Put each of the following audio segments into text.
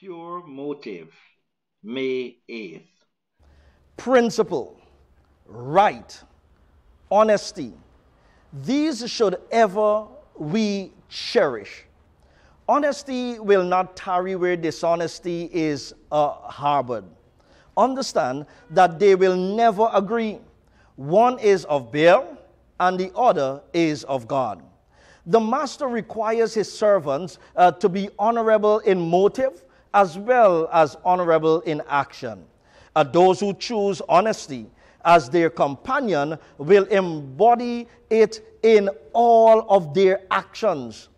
Pure motive, May 8th. Principle, right, honesty. These should ever we cherish. Honesty will not tarry where dishonesty is uh, harbored. Understand that they will never agree. One is of Baal and the other is of God. The master requires his servants uh, to be honorable in motive, as well as honorable in action. And uh, those who choose honesty as their companion will embody it in all of their actions.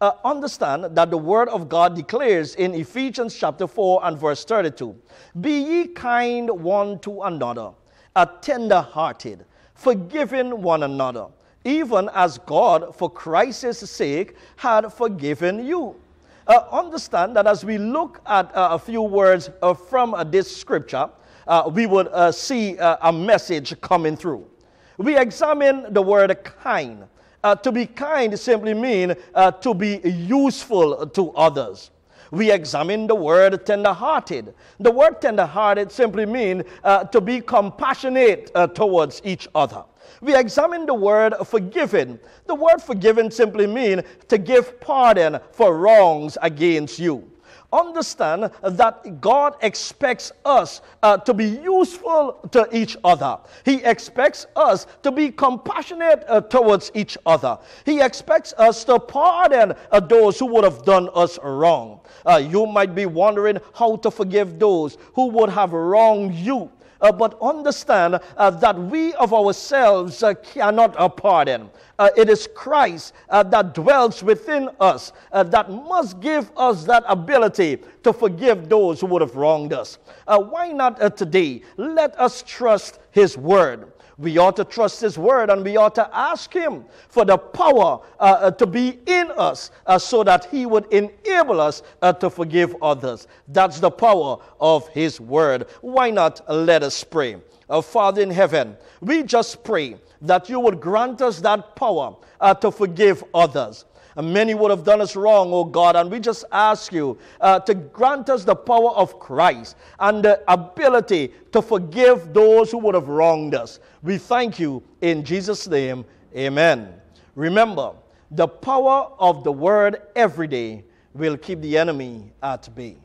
Uh, understand that the word of God declares in Ephesians chapter 4 and verse 32 Be ye kind one to another, a uh, tender hearted, forgiving one another, even as God, for Christ's sake, had forgiven you uh, understand that as we look at uh, a few words uh, from uh, this scripture, we would see a message coming through. We examine the word kind. to be kind simply means to be useful to others we examine the word tender-hearted. The word tender-hearted simply means uh, to be compassionate uh, towards each other. We examine the word forgiven. The word forgiven simply means to give pardon for wrongs against you understand that God expects us uh, to be useful to each other. He expects us to be compassionate uh, towards each other. He expects us to pardon uh, those who would have done us wrong. Uh, you might be wondering how to forgive those who would have wronged you. Uh, but understand uh, that we of ourselves uh, cannot pardon. it is Christ that dwells within us that must give us that ability to forgive those who would have wronged us. why not today? Let us trust His word. We ought to trust His Word and we ought to ask Him for the power uh, uh, to be in us uh, so that He would enable us uh, to forgive others. That's the power of His Word. Why not let us pray? Father in heaven, we just pray that you would grant us that power uh, to forgive others. And many would have done us wrong, oh God. And we just ask you uh, to grant us the power of Christ and the ability to forgive those who would have wronged us. We thank you in Jesus' name. Amen. Remember, the power of the word every day will keep the enemy at bay.